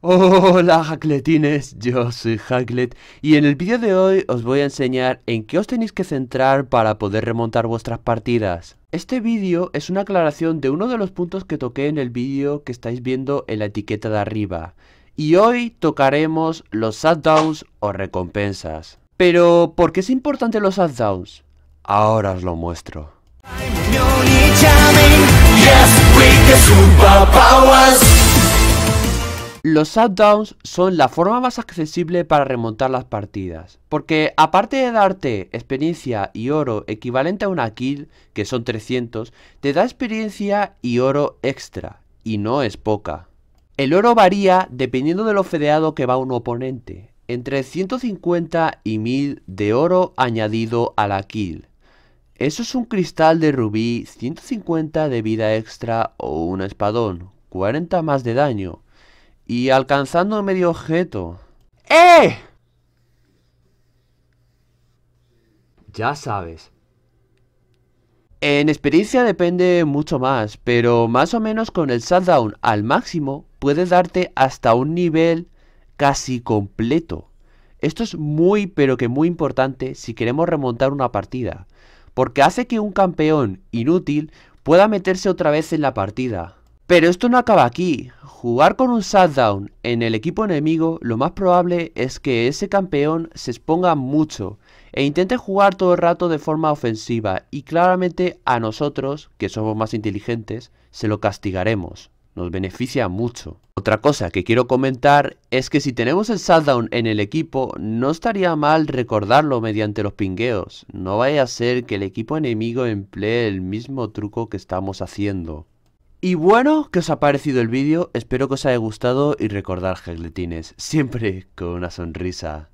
Hola Hackletines, yo soy Hacklet y en el vídeo de hoy os voy a enseñar en qué os tenéis que centrar para poder remontar vuestras partidas. Este vídeo es una aclaración de uno de los puntos que toqué en el vídeo que estáis viendo en la etiqueta de arriba. Y hoy tocaremos los shutdowns o recompensas. Pero, ¿por qué es importante los shutdowns? Ahora os lo muestro. Los shutdowns son la forma más accesible para remontar las partidas, porque aparte de darte experiencia y oro equivalente a una kill, que son 300, te da experiencia y oro extra, y no es poca. El oro varía dependiendo de lo fedeado que va un oponente, entre 150 y 1000 de oro añadido a la kill. Eso es un cristal de rubí, 150 de vida extra o un espadón, 40 más de daño, y alcanzando medio objeto. ¡Eh! Ya sabes. En experiencia depende mucho más, pero más o menos con el shutdown al máximo Puedes darte hasta un nivel casi completo. Esto es muy pero que muy importante si queremos remontar una partida, porque hace que un campeón inútil pueda meterse otra vez en la partida, pero esto no acaba aquí. Jugar con un shutdown en el equipo enemigo, lo más probable es que ese campeón se exponga mucho e intente jugar todo el rato de forma ofensiva y claramente a nosotros, que somos más inteligentes, se lo castigaremos. Nos beneficia mucho. Otra cosa que quiero comentar es que si tenemos el shutdown en el equipo, no estaría mal recordarlo mediante los pingueos. No vaya a ser que el equipo enemigo emplee el mismo truco que estamos haciendo. Y bueno, que os ha parecido el vídeo, espero que os haya gustado y recordar, jegletines, siempre con una sonrisa.